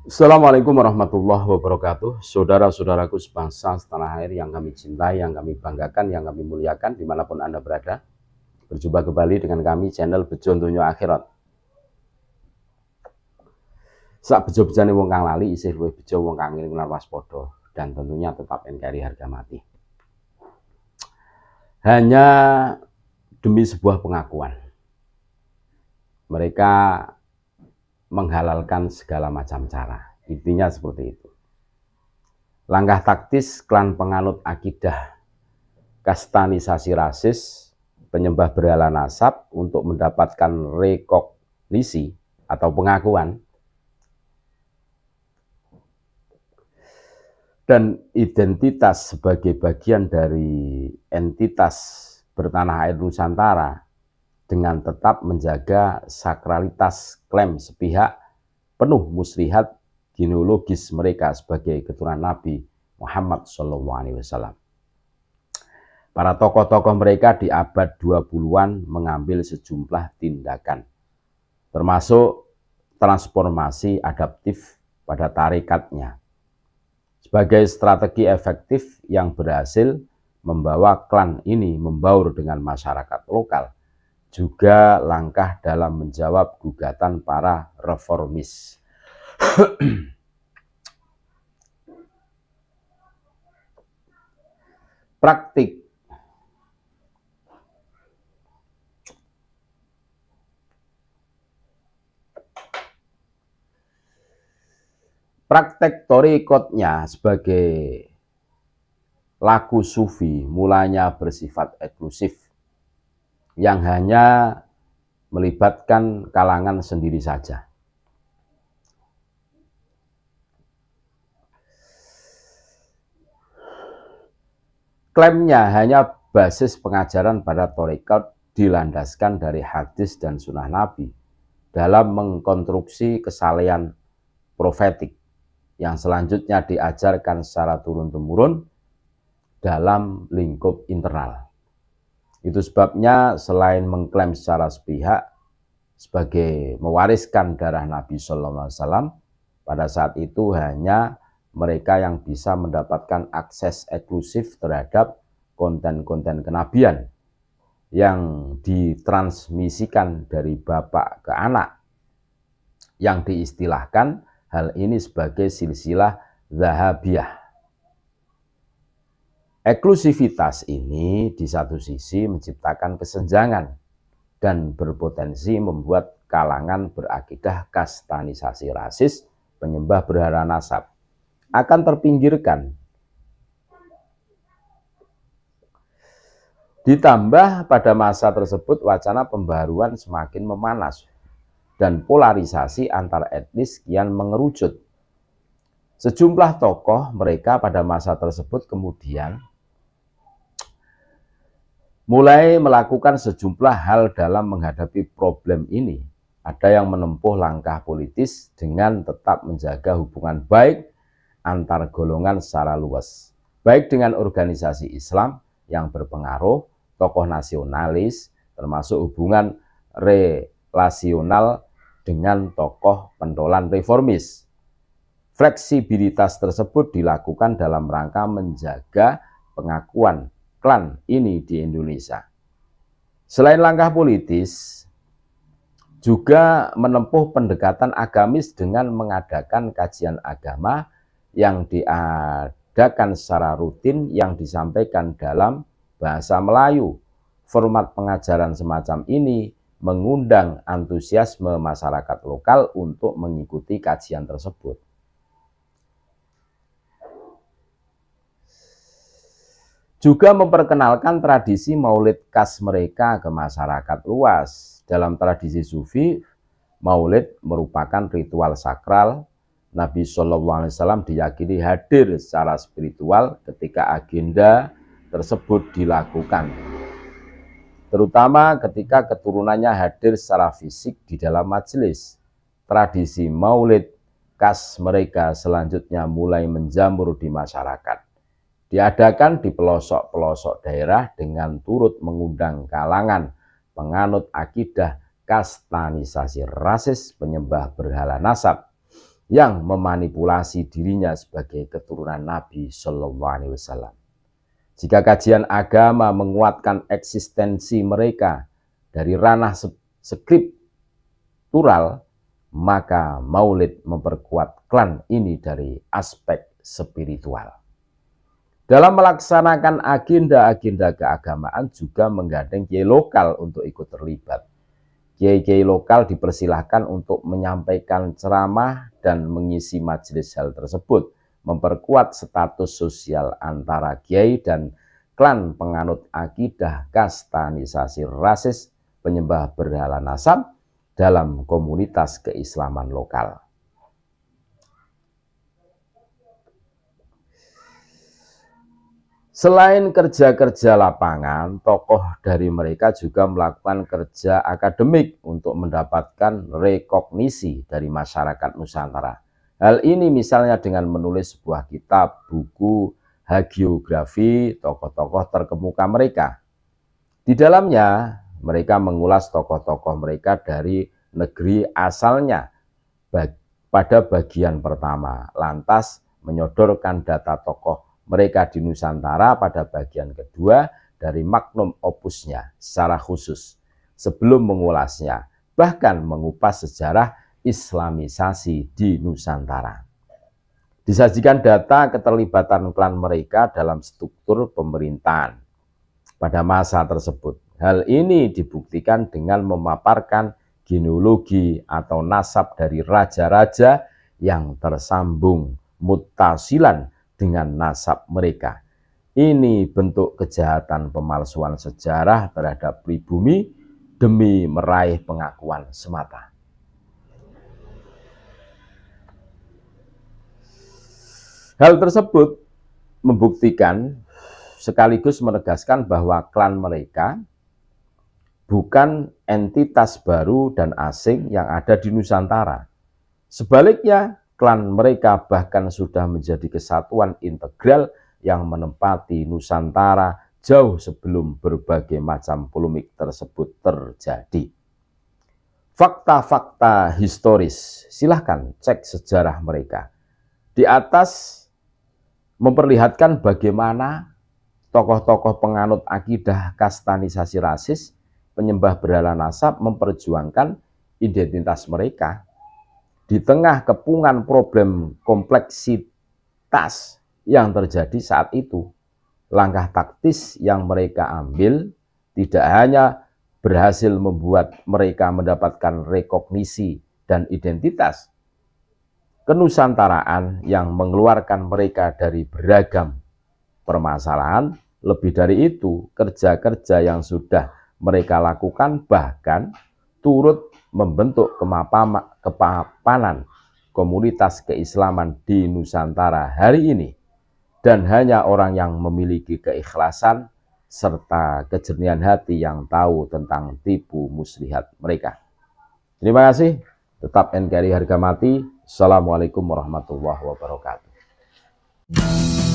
Assalamualaikum warahmatullahi wabarakatuh Saudara-saudaraku sebangsa setanah air yang kami cintai, yang kami banggakan, yang kami muliakan dimanapun Anda berada Berjumpa kembali dengan kami channel Bejo Tunyo Akhirat Saat bejo Bejo wong wongkang lali isih luwih bejo wongkang ini ngeling waspodo dan tentunya tetap NKRI harga mati. Hanya demi sebuah pengakuan. Mereka menghalalkan segala macam cara. Intinya seperti itu. Langkah taktis klan penganut akidah kastanisasi rasis penyembah berhala nasab untuk mendapatkan rekognisi atau pengakuan dan identitas sebagai bagian dari entitas bertanah air Nusantara dengan tetap menjaga sakralitas klaim sepihak penuh muslihat genealogis mereka sebagai keturunan Nabi Muhammad SAW. Para tokoh-tokoh mereka di abad 20-an mengambil sejumlah tindakan, termasuk transformasi adaptif pada tarikatnya. Sebagai strategi efektif yang berhasil membawa klan ini membaur dengan masyarakat lokal – juga langkah dalam menjawab gugatan para reformis. Praktik Praktek torikotnya sebagai laku sufi mulanya bersifat eksklusif yang hanya melibatkan kalangan sendiri saja. Klaimnya hanya basis pengajaran pada Torekot dilandaskan dari hadis dan sunnah Nabi dalam mengkonstruksi kesalehan profetik yang selanjutnya diajarkan secara turun-temurun dalam lingkup internal. Itu sebabnya selain mengklaim secara sepihak sebagai mewariskan darah Nabi Shallallahu Alaihi Wasallam, pada saat itu hanya mereka yang bisa mendapatkan akses eksklusif terhadap konten-konten kenabian yang ditransmisikan dari bapak ke anak yang diistilahkan hal ini sebagai silsilah zahabiyah Eklusivitas ini di satu sisi menciptakan kesenjangan dan berpotensi membuat kalangan berakidah kastanisasi rasis penyembah berhala nasab akan terpinggirkan. Ditambah pada masa tersebut wacana pembaruan semakin memanas dan polarisasi antar etnis kian mengerucut. Sejumlah tokoh mereka pada masa tersebut kemudian mulai melakukan sejumlah hal dalam menghadapi problem ini. Ada yang menempuh langkah politis dengan tetap menjaga hubungan baik antar golongan secara luas, baik dengan organisasi Islam yang berpengaruh, tokoh nasionalis, termasuk hubungan relasional dengan tokoh pentolan reformis. Fleksibilitas tersebut dilakukan dalam rangka menjaga pengakuan klan ini di Indonesia. Selain langkah politis, juga menempuh pendekatan agamis dengan mengadakan kajian agama yang diadakan secara rutin yang disampaikan dalam bahasa Melayu. Format pengajaran semacam ini mengundang antusiasme masyarakat lokal untuk mengikuti kajian tersebut. juga memperkenalkan tradisi maulid khas mereka ke masyarakat luas. Dalam tradisi sufi, maulid merupakan ritual sakral Nabi Shallallahu Alaihi Wasallam diyakini hadir secara spiritual ketika agenda tersebut dilakukan, terutama ketika keturunannya hadir secara fisik di dalam majelis. Tradisi maulid khas mereka selanjutnya mulai menjamur di masyarakat diadakan di pelosok-pelosok daerah dengan turut mengundang kalangan penganut akidah kastanisasi rasis penyembah berhala nasab yang memanipulasi dirinya sebagai keturunan Nabi Shallallahu Alaihi Wasallam. Jika kajian agama menguatkan eksistensi mereka dari ranah skrip tural, maka maulid memperkuat klan ini dari aspek spiritual. Dalam melaksanakan agenda-agenda keagamaan juga menggandeng kiai lokal untuk ikut terlibat. Kiai-kiai lokal dipersilahkan untuk menyampaikan ceramah dan mengisi majelis hal tersebut, memperkuat status sosial antara kiai dan klan penganut akidah kastanisasi rasis penyembah berhala nasab dalam komunitas keislaman lokal. Selain kerja-kerja lapangan, tokoh dari mereka juga melakukan kerja akademik untuk mendapatkan rekognisi dari masyarakat Nusantara. Hal ini misalnya dengan menulis sebuah kitab, buku, hagiografi tokoh-tokoh terkemuka mereka. Di dalamnya, mereka mengulas tokoh-tokoh mereka dari negeri asalnya pada bagian pertama, lantas menyodorkan data tokoh mereka di Nusantara pada bagian kedua dari magnum opusnya secara khusus sebelum mengulasnya, bahkan mengupas sejarah Islamisasi di Nusantara. Disajikan data keterlibatan klan mereka dalam struktur pemerintahan pada masa tersebut. Hal ini dibuktikan dengan memaparkan genealogi atau nasab dari raja-raja yang tersambung mutasilan dengan nasab mereka. Ini bentuk kejahatan pemalsuan sejarah terhadap pribumi demi meraih pengakuan semata. Hal tersebut membuktikan sekaligus menegaskan bahwa klan mereka bukan entitas baru dan asing yang ada di Nusantara. Sebaliknya, klan mereka bahkan sudah menjadi kesatuan integral yang menempati Nusantara jauh sebelum berbagai macam polemik tersebut terjadi. Fakta-fakta historis, silahkan cek sejarah mereka. Di atas memperlihatkan bagaimana tokoh-tokoh penganut akidah kastanisasi rasis, penyembah berhala nasab memperjuangkan identitas mereka di tengah kepungan problem kompleksitas yang terjadi saat itu. Langkah taktis yang mereka ambil tidak hanya berhasil membuat mereka mendapatkan rekognisi dan identitas kenusantaraan yang mengeluarkan mereka dari beragam permasalahan. Lebih dari itu, kerja-kerja yang sudah mereka lakukan bahkan turut membentuk kepapanan komunitas keislaman di Nusantara hari ini dan hanya orang yang memiliki keikhlasan serta kejernihan hati yang tahu tentang tipu muslihat mereka. Terima kasih. Tetap NKRI harga mati. Assalamualaikum warahmatullahi wabarakatuh.